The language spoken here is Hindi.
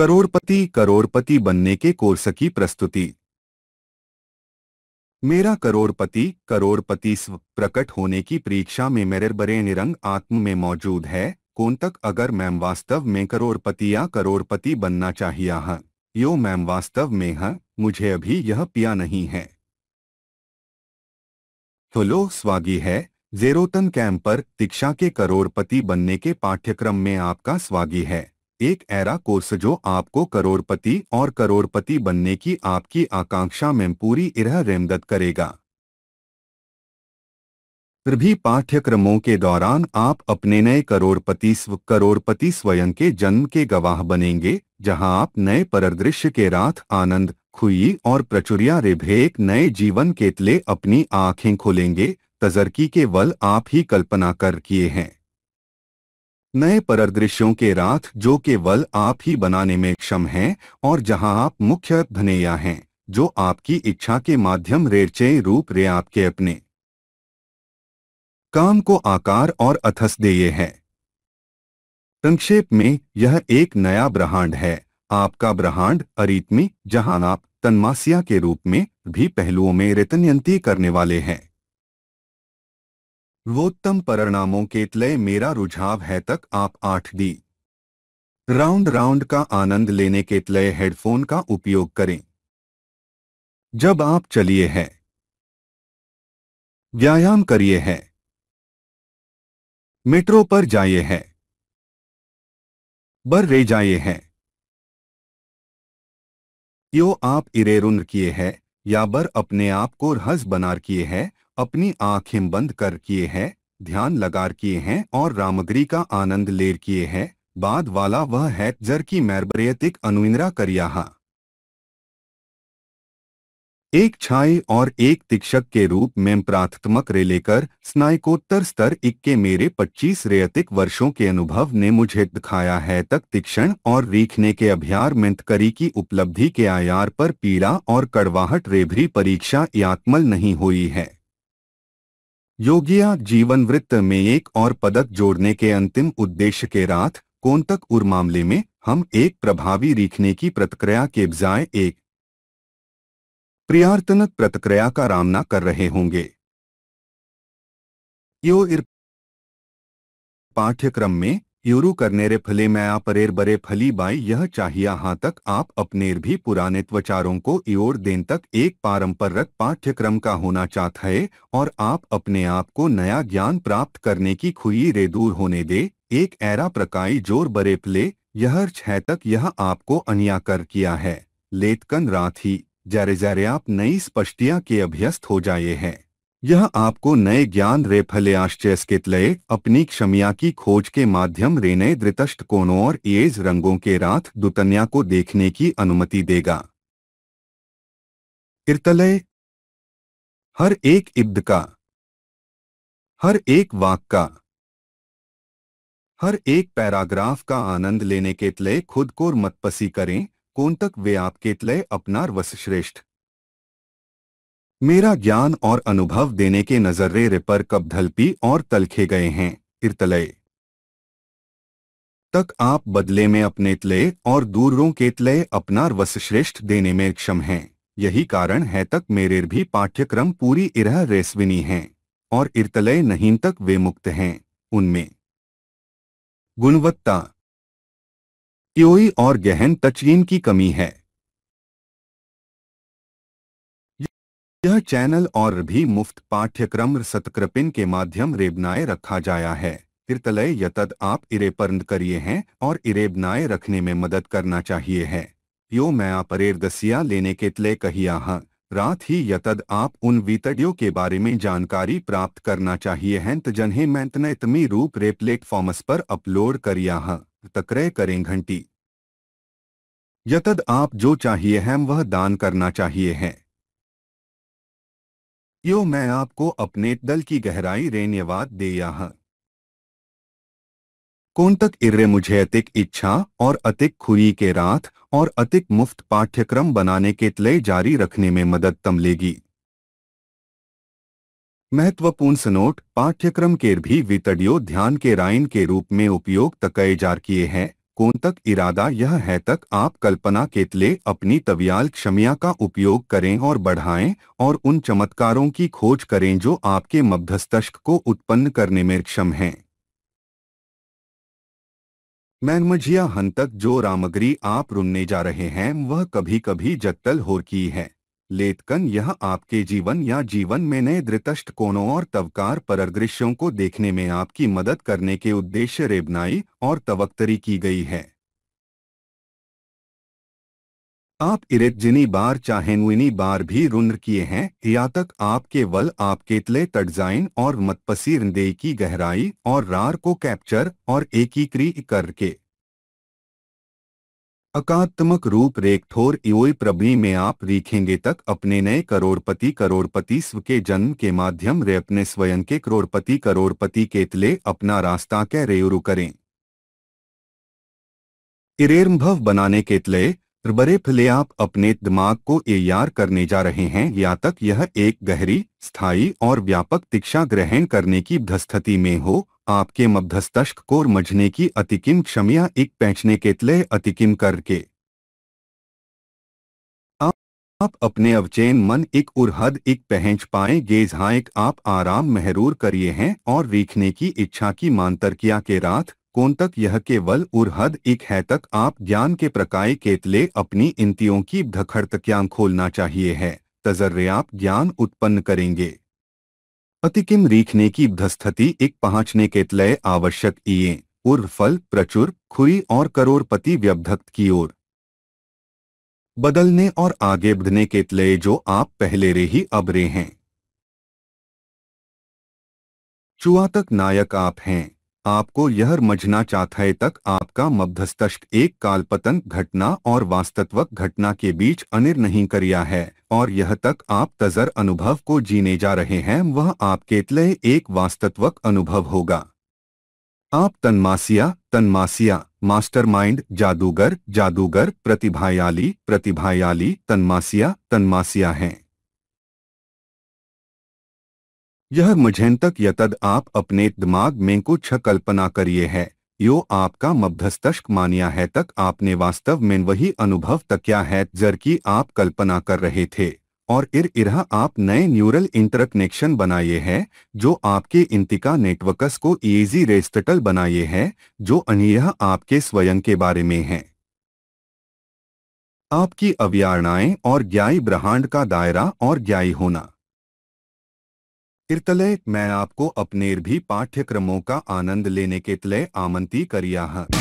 करोड़पति करोड़पति बनने के कोर्स की प्रस्तुति मेरा करोड़पति करोड़पति स्व प्रकट होने की परीक्षा में मेरे बरे निरंग आत्म में मौजूद है कौन तक अगर मैम वास्तव में करोड़पति या करोड़पति बनना चाहिए है हाँ, यो मैम वास्तव में है हाँ, मुझे अभी यह पिया नहीं है हेलो स्वागी है जेरोतन कैंप पर दीक्षा के करोड़पति बनने के पाठ्यक्रम में आपका स्वागी है एक ऐरा कोर्स जो आपको करोड़पति और करोड़पति बनने की आपकी आकांक्षा में पूरी इरह रेमदत करेगा भी पाठ्यक्रमों के दौरान आप अपने नए करोड़पति स्व करोड़पति स्वयं के जन्म के गवाह बनेंगे जहां आप नए परदृश्य के राथ आनंद खुई और प्रचुरिया रेभे एक नए जीवन के तले अपनी आंखें खोलेंगे तजरकी के वल आप ही कल्पना कर किए हैं नए परदृश्यों के रात जो केवल आप ही बनाने में क्षम हैं और जहां आप मुख्य धनेया हैं जो आपकी इच्छा के माध्यम रेरचे रूप रे आपके अपने काम को आकार और अथस अथस्देय है संक्षेप में यह एक नया ब्रह्मांड है आपका ब्रह्मांड अरित में जहां आप तन्मासिया के रूप में भी पहलुओं में रेतन्यंती करने वाले हैं वोत्तम परिणामों के तले मेरा रुझाव है तक आप आठ दी राउंड राउंड का आनंद लेने के तले हेडफोन का उपयोग करें जब आप चलिए हैं व्यायाम करिए हैं मेट्रो पर जाइए हैं बर रे जाइए हैं यो आप इरेरुन किए है या बर अपने आप को रहस बनार किए है अपनी आंखें बंद कर किए हैं ध्यान लगार किए हैं और रामगिरी का आनंद लेर किए हैं बाद वाला वह है जर की मैरबरेतिक अनुइंद्रा करियाहा एक छाई और एक तिक्षक के रूप में प्राथमक रे लेकर स्नायकोत्तर स्तर इक के मेरे 25 रेयतिक वर्षों के अनुभव ने मुझे दिखाया है तक तीक्षण और रीखने के अभ्यार में करी की उपलब्धि के आयार पर पीड़ा और कड़वाहट रेभरी परीक्षा यात्मल नहीं हुई है योगिया जीवन वृत्त में एक और पदक जोड़ने के अंतिम उद्देश्य के रात कोंतक उर मामले में हम एक प्रभावी रीखने की प्रतिक्रिया के बजाय एक प्रियार्तनक प्रतिक्रिया का सामना कर रहे होंगे यो इर पाठ्यक्रम में यूरू करनेरे फले मया परेर बरे फली बाई यह चाहिया हाँ तक आप अपनेर भी पुराने त्वचारों को योर देन तक एक पारंपरिक पाठ्यक्रम का होना चाहता है और आप अपने आप को नया ज्ञान प्राप्त करने की खुई रे दूर होने दे एक ऐरा प्रकाई जोर बरे फले यह छह तक यह आपको अनिया कर किया है लेतकन रात ही जरे जरे आप नई स्पष्टिया के अभ्यस्त हो जाए हैं यह आपको नए ज्ञान रेफले के लय अपनी क्षमिया की खोज के माध्यम रेने दृतष्ट कोणों और एज रंगों के रात दुतन्या को देखने की अनुमति देगा इर्तलय हर एक इब्द का हर एक वाक का हर एक पैराग्राफ का आनंद लेने के तले खुद को मतपसी करें कौन तक वे आपके तले अपनार श्रेष्ठ मेरा ज्ञान और अनुभव देने के नजर्रे रिपर कब धलपी और तलखे गए हैं इरतलय तक आप बदले में अपने तले और दूरों के तले अपना वश्रेष्ठ देने में क्षम हैं यही कारण है तक मेरे भी पाठ्यक्रम पूरी इरह रेस्विनी हैं और इरतलय नहीं तक वे मुक्त हैं उनमें गुणवत्ता क्योई और गहन तचीन की कमी है यह चैनल और भी मुफ्त पाठ्यक्रम सतकृपिन के माध्यम रेबनाए रखा जाया है तिरतलय यतद आप इरेपर्द करिए हैं और इरेबनाए रखने में मदद करना चाहिए है यो मैं आप दसिया लेने के तले कहिया हाँ रात ही यतद आप उन वीतडियो के बारे में जानकारी प्राप्त करना चाहिए हैं तो जन्हें मैंतन इतमी रूप रे प्लेटफॉर्म्स पर अपलोड करिया हाँ तक्रय करें घंटी यतद आप जो चाहिए हैं वह दान करना चाहिए हैं यो मैं आपको अपने दल की गहराई रेन्यवाद दे यहाँ तक इर्रे मुझे अतिक इच्छा और अतिक खुरी के रात और अतिक मुफ्त पाठ्यक्रम बनाने के तले जारी रखने में मदद तम लेगी महत्वपूर्ण सनोट पाठ्यक्रम के भी वितडियो ध्यान के राइन के रूप में उपयोग तकए जार किए हैं कोण तक इरादा यह है तक आप कल्पना केतले अपनी तवियाल क्षमिया का उपयोग करें और बढ़ाएं और उन चमत्कारों की खोज करें जो आपके मध्यस्तक को उत्पन्न करने में क्षम हैं मैनमझिया हंतक जो रामग्री आप रुनने जा रहे हैं वह कभी कभी जत्तल की है लेतकन यह आपके जीवन या जीवन में नए दृतष्ट कोणों और तवकार परदृश्यों को देखने में आपकी मदद करने के उद्देश्य रेबनाई और तवक्तरी की गई है आप इरेजिनी बार बार चाहेनुनी बार भी रुन्र किए हैं या तक आपके वल आपके तले तटजाइन और मतपसीर देई की गहराई और रार को कैप्चर और एकीकृत करके अकात्मक रूप रेखोर इोई प्रभी में आप रीखेंगे तक अपने नए करोड़पति करोड़पति स्व के जन्म के माध्यम रे अपने स्वयं के करोड़पति करोड़पति के तले अपना रास्ता कै रेयुरु करें इरेर्भव बनाने के तले बड़े आप अपने दिमाग को एआर करने जा रहे हैं या तक यह एक गहरी स्थायी और व्यापक दीक्षा ग्रहण करने की धस्थिति में हो आपके मध्यस्तक को मझने की अतिकिम क्षमिया एक पैचने के तले अतिकिम करके आप, अपने अवचेन मन एक उरहद एक पहच पाए गेज हाँ एक आप आराम महरूर करिए हैं और रीखने की इच्छा की मांतरकिया के रात कौन तक यह केवल उर्हद एक है तक आप ज्ञान के प्रकाय केतले अपनी इंतियों की धखड़ तक्यां खोलना चाहिए है आप ज्ञान उत्पन्न करेंगे अतिकिम रीखने की धस्थति एक पहुँचने के तलय आवश्यक इये उर्व फल प्रचुर खुरी और करोड़पति व्यवधक्त की ओर बदलने और आगे बढ़ने के तलय जो आप पहले रे ही अब रे हैं चुआ तक नायक आप हैं आपको यह मझना चाथय तक आपका मध्यस्थष्ट एक कालपतन घटना और वास्तवक घटना के बीच अनिर नहीं करिया है और यह तक आप तजर अनुभव को जीने जा रहे हैं वह आपके तले एक वास्तवक अनुभव होगा आप तन्मासिया तन्मासिया मास्टरमाइंड जादूगर जादूगर प्रतिभायाली प्रतिभायाली तन्मासिया तन्मासिया हैं यह मुझेन तक यतद आप अपने दिमाग में कुछ कल्पना करिए है यो आपका मध्यस्तक मानिया है तक आपने वास्तव में वही अनुभव क्या है जर की आप कल्पना कर रहे थे और इर इरा आप नए न्यूरल इंटरकनेक्शन बनाए हैं जो आपके इंतिका नेटवर्कस को ईजी रेस्टल बनाए हैं जो अन्य आपके स्वयं के बारे में है आपकी अवधारणाएं और ज्ञाई ब्रह्मांड का दायरा और ज्ञाई होना इतले मैं आपको अपनेर भी पाठ्यक्रमों का आनंद लेने के तले आमंती करिया है